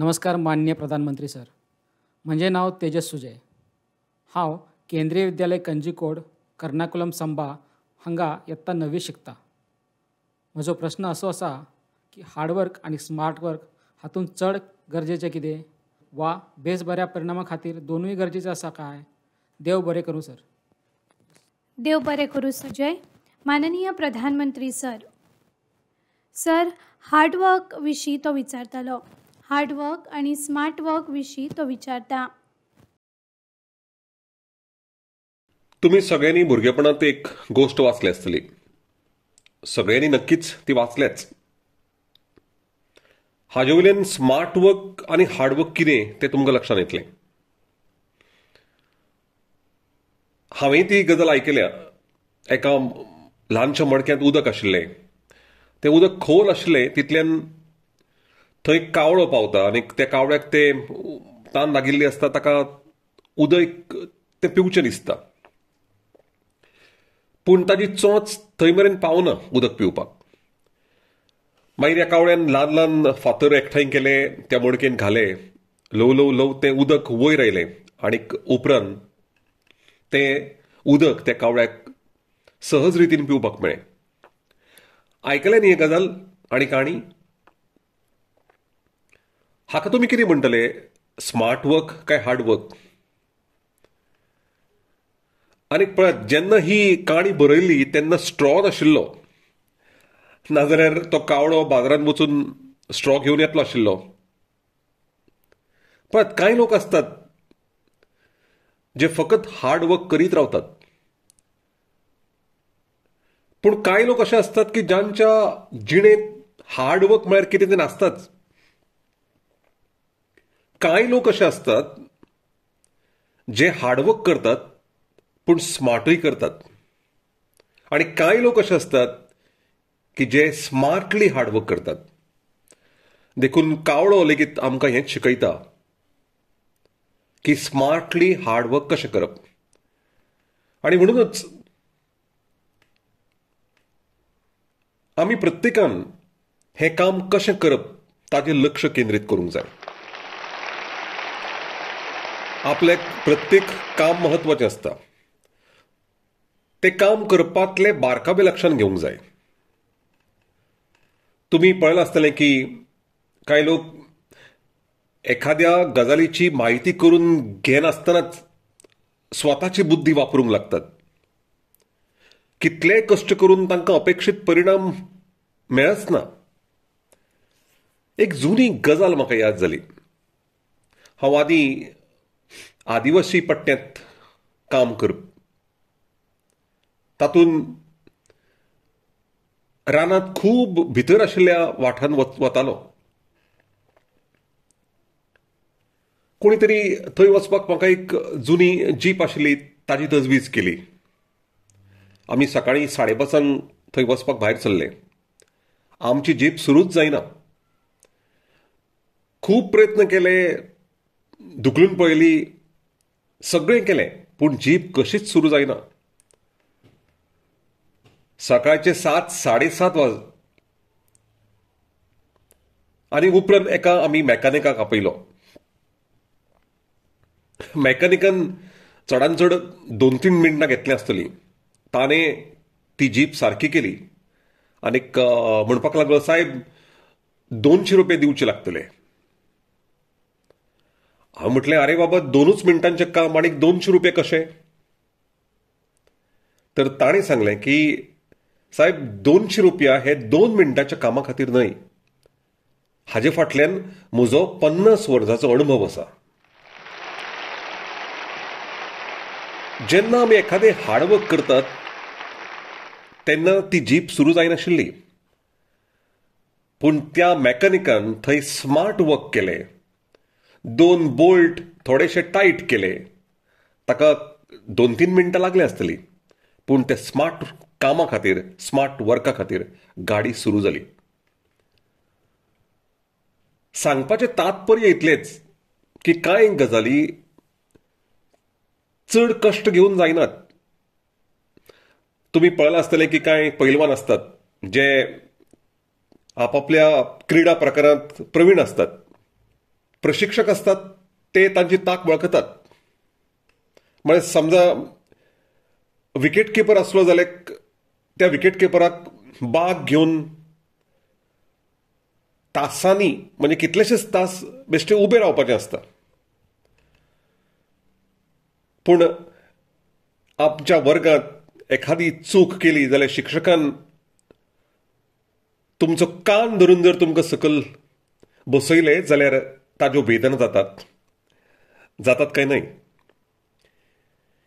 नमस्कार मान्य प्रधानमंत्री सर म्हजें नाव तेजस सुजय हांव केंद्रीय विद्यालय कंजीकोड कर्नाकुलम संबा हांगा यत्ता नवी शिकता म्हजो प्रश्न असो असा की हार्डवर्क आणि स्मार्ट वर्क चढ गरजेचे किती कितें वा बेस बऱ्या परिणामा खातीर दोनूय गरजेचे आसा काय देव बरे करू सर देव बरे करू सुजय माननीय प्रधानमंत्री सर सर हार्डवर्क विशीं तो विचारतालो हार्डवर्क आणि स्मार्ट विषयी तो विचारता तुम्ही सगळ्यांनी भुरगेपणात एक गोष्ट वाचली असतली सगळ्यांनी नक्कीच ती वाचल्याच हाजे वयल्यान स्मार्ट वर्क आणि हार्डवर्क कितें ते तुमकां लक्षात येतले हांवें ती गजल आयकल्या एका ल्हानशा मडक्यांत उदक आशिल्लें तें उदक खोल आशिल्लें तितल्यान थंय कावळो पावता आनी त्या कावळ्याक ते तान लागिल्ली आसता ताका उदक ते पिवचें दिसता पूण ताजी चोंच थंय मेरेन पावना उदक पिवपाक मागीर ह्या कावळ्यान ल्हान ल्हान फातर एकठांय केले त्या मडकेन घाले ल्हव ल्हव ल्हव तें उदक वयर आयलें आनीक उपरांत तें उदक त्या कावळ्याक सहज रितीन पिवपाक मेळ्ळें आयकलें न्ही हे गजाल आनी काणी हाका तुम्ही किती म्हणटले स्मार्ट वर्क काय हार्ड वर्क आनी पळत जेन्ना ही काणी बरयली तेन्ना स्ट्रॉ नाशिल्लो नाजाल्यार तो कावळो बाजारांत वचून स्ट्रॉ घेवन येतलो आशिल्लो पळत कांय लोक आसतात जे फकत हार्ड वर्क करीत रावतात पूण कांय लोक असे असतात की ज्यांच्या जिणेंत हार्ड वर्क म्हळ्यार कितें ते नासताच काही लोक असे असतात जे हार्डवर्क करतात पण स्मार्टही करतात आणि काही लोक असे असतात की जे स्मार्टली हार्डवर्क करतात देखून कावळो लेगीत आमकां हेच शिकयता की स्मार्टली हार्डवर्क कशें करप आणि म्हणूनच आम्ही प्रत्येकान हे काम कशें करप ताचेर लक्ष केंद्रीत करूंक जाय आपले प्रत्येक काम महत्वाचे आसता ते काम करपातले बारकाबे लक्षात घेवंक जाय तुम्ही पळलं असतले की कांय लोक एखाद्या गजालीची माहिती करून घेनासतनाच स्वतःची बुद्धी वापरूंक लागतात कितले कष्ट करून तांकां अपेक्षित परिणाम मेळच ना एक जुनी गजाल म्हाका याद जाली हांव आदीं आदिवासी पट्ट्यात काम करप तातून रानात खूप भितर आशिल्ल्या वाठारान वतालो कोणीतरी तरी थंय वचपाक म्हाका एक जुनी जीप आशिल्ली ताजी तजवीज केली आमी साडे पांचांक थंय वचपाक भायर सरले आमची जीप सुरूच जायना खूब प्रयत्न केले धुकलून पळयली सगळे केले, पण जीप कशीच सुरू जाईना सकाळचे सात साडे सात वाज आनी उपरांत एका आमी मेकॅनिकाक आपयलो मेकॅनिकान चडान चड दोन तीन मिनटां घेतली आसतली ताणें ती जीप सारकी केली आनीक म्हणपाक लागलो साहेब दोनशे रुपया दिवचे लागतले हा म्हटले अरे बाबा दोनच मिनिटांचे काम आणि दोनशे रुपये कसे तर ताणे सांगले की साहेब दोनशे रुपया हे दोन मिनिटांच्या कामा खातीर न्हय हाजे फाटल्यान म्हजो पन्नास वर्साचो अणभव असा जेन्ना आमी हार्ड हार्डवर्क करतात तेन्ना ती जीप सुरू जायनाशिल्ली पण त्या मॅकॅनिकान थंय स्मार्ट वर्क केले दोन बोल्ट थोडेशे टाईट केले ताका दोन तीन मिनटां लागली आसतली पूण ते स्मार्ट कामा खातीर स्मार्ट वर्का खातीर गाडी सुरू जाली सांगपाचें तात्पर्य इतलेच की कांय गजाली चड कश्ट घेवन जायनात तुमी पळयलां आसतले की कांय पैलवान आसतात जे आपापल्या क्रीडा प्रकारांत प्रवीण आसतात प्रशिक्षक असतात ते त्यांची ताक वळखतात म्हणजे समजा विकेट किपर असलो जाल्यार त्या विकेट किपराक बाग घेऊन तासांनी म्हणजे कितलेशेच तास बेश्टे उभे रावपाचें असतात पूण आमच्या वर्गात एखादी चूक केली जाल्यार शिक्षकान तुमचो कान धरून जर तुमकां सकल बसयले जाल्यार जो वेदना जातात जातात काय नाही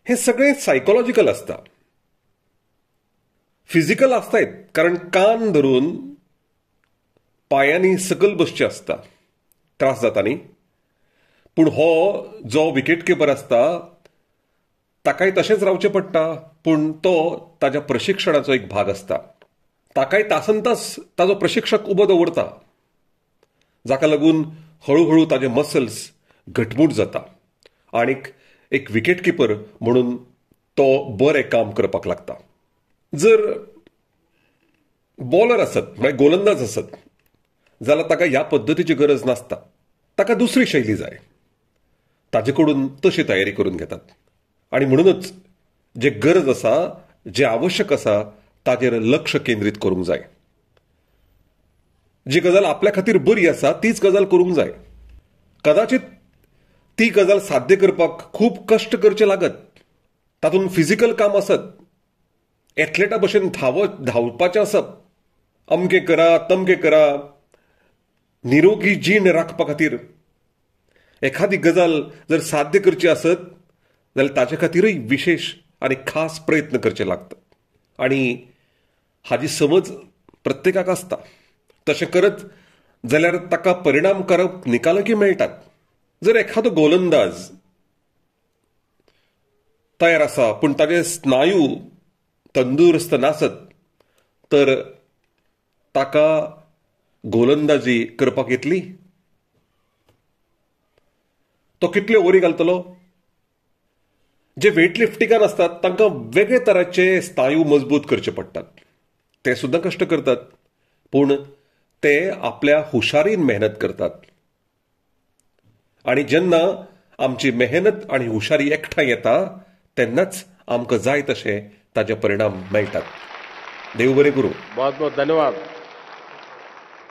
हे सगळे सायकोलॉजिकल असतात फिजिकल असतात कारण कान धरून पायांनी सकल बसचे असता त्रास जाता न्ही पूण हो जो विकेट किपर आसता ताकाय तशेंच रावचें पडटा पूण तो ताज्या प्रशिक्षणाचो एक भाग असता ताकाय तासन तास ताजो प्रशिक्षक उबो दवरता जाका लागून हळूहळू ताजे मसल्स घटमूट जाता आनीक एक विकेट किपर म्हणून तो बरें काम करपाक लागता जर बॉलर आसत म्हळ्यार गोलंदाज आसत जाल्यार ताका ह्या पद्दतीची गरज नासता ताका दुसरी शैली जाय ताजे कडून तशी तयारी करून घेतात आणि म्हणूनच जे गरज आसा जे आवश्यक आसा ताजेर लक्ष केंद्रीत करूंक जाय जी गजल आपल्या खातीर बरी आसा तीच गजाल करूंक जाय कदाचित ती गजाल साध्य करपाक खूब कश्ट करचे लागत तातूंत फिजिकल काम आसत एथलेटा भशेन धांव धांवपाचें आसप अमके करा तमके करा निरोगी जीण राखपा खातीर एखादी गजाल जर साध्य करची आसत जाल्यार ताचे खातीरय विशेष आनी खास प्रयत्न करचे लागतात आनी हाजी समज प्रत्येकाक आसता तसे करत जाल्यार ताका करप निकालकी मेळटात जर एखादो गोलंदाज तयार आसा पूण ताचे स्नायू तंदुरुस्त नासत तर ताका गोलंदाजी करपाक येतली तो कितल्यो ओरी घालतलो जे वेट लिफ्टिंगान आसतात तांकां वेगळे तराचे स्नायू मजबूत करचे पडटात ते सुद्दां कश्ट करतात पूण ते आपल्या हुशारीन मेहनत करतात आणि जेन्ना आमची मेहनत आणि हुशारी एकठांय येता तेन्नाच आमकां जाय तशे ताजे परिणाम मेळटात देव बरें करूं बहुत बहुत धन्यवाद